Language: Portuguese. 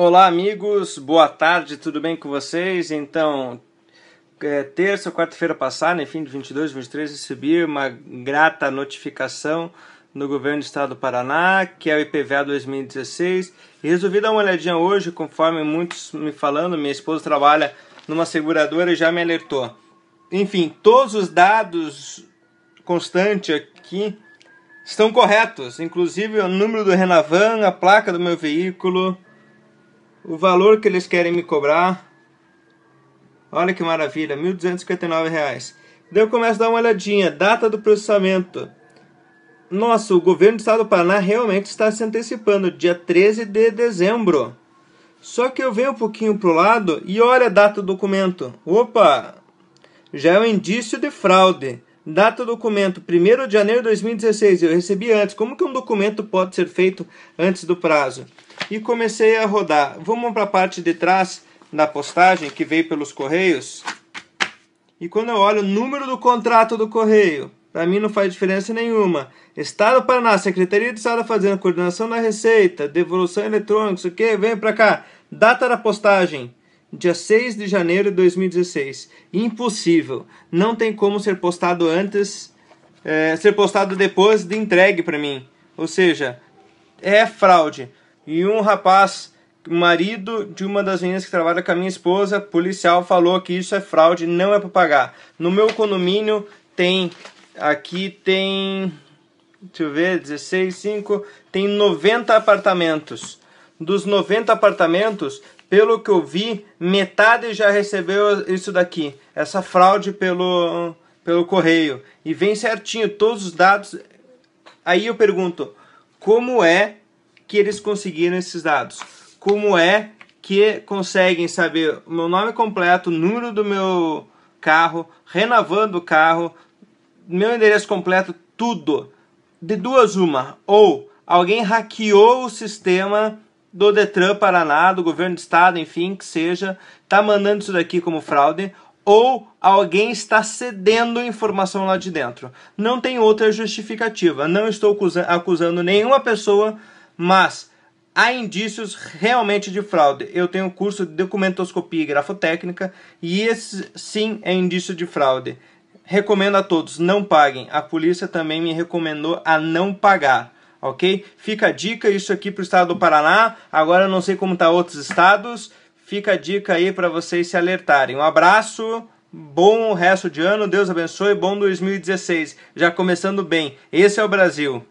Olá, amigos, boa tarde, tudo bem com vocês? Então, é, terça ou quarta-feira passada, enfim, de 22, 23, recebi uma grata notificação no governo do estado do Paraná, que é o IPVA 2016, e resolvi dar uma olhadinha hoje, conforme muitos me falando, minha esposa trabalha numa seguradora e já me alertou. Enfim, todos os dados constantes aqui estão corretos, inclusive o número do Renavan, a placa do meu veículo, o valor que eles querem me cobrar. Olha que maravilha, R$ 1.259. Daí eu começo a dar uma olhadinha, data do processamento. Nossa, o governo do estado do Paraná realmente está se antecipando, dia 13 de dezembro. Só que eu venho um pouquinho para o lado e olha a data do documento. Opa, já é um indício de fraude. Data do documento, 1 de janeiro de 2016, eu recebi antes. Como que um documento pode ser feito antes do prazo? e comecei a rodar. Vamos para a parte de trás da postagem que veio pelos correios. E quando eu olho o número do contrato do correio, para mim não faz diferença nenhuma. Estado do Paraná, Secretaria de Estado fazendo coordenação da Receita, devolução eletrônica, isso aqui, vem para cá. Data da postagem, dia 6 de janeiro de 2016. Impossível. Não tem como ser postado antes, é, ser postado depois de entregue para mim. Ou seja, é fraude. E um rapaz, marido de uma das meninas que trabalha com a minha esposa, policial, falou que isso é fraude, não é para pagar. No meu condomínio tem. Aqui tem. Deixa eu ver, 16, 5. Tem 90 apartamentos. Dos 90 apartamentos, pelo que eu vi, metade já recebeu isso daqui, essa fraude pelo, pelo correio. E vem certinho todos os dados. Aí eu pergunto, como é que eles conseguiram esses dados? Como é que conseguem saber o meu nome completo, o número do meu carro, renovando o carro, meu endereço completo, tudo. De duas uma, ou alguém hackeou o sistema do Detran Paraná, do governo do estado, enfim, que seja, tá mandando isso daqui como fraude, ou alguém está cedendo informação lá de dentro. Não tem outra justificativa. Não estou acusando nenhuma pessoa mas há indícios realmente de fraude. Eu tenho curso de documentoscopia e grafotécnica e esse sim é indício de fraude. Recomendo a todos, não paguem. A polícia também me recomendou a não pagar, ok? Fica a dica, isso aqui para o estado do Paraná. Agora eu não sei como está outros estados. Fica a dica aí para vocês se alertarem. Um abraço bom resto de ano, Deus abençoe, bom 2016, já começando bem. Esse é o Brasil.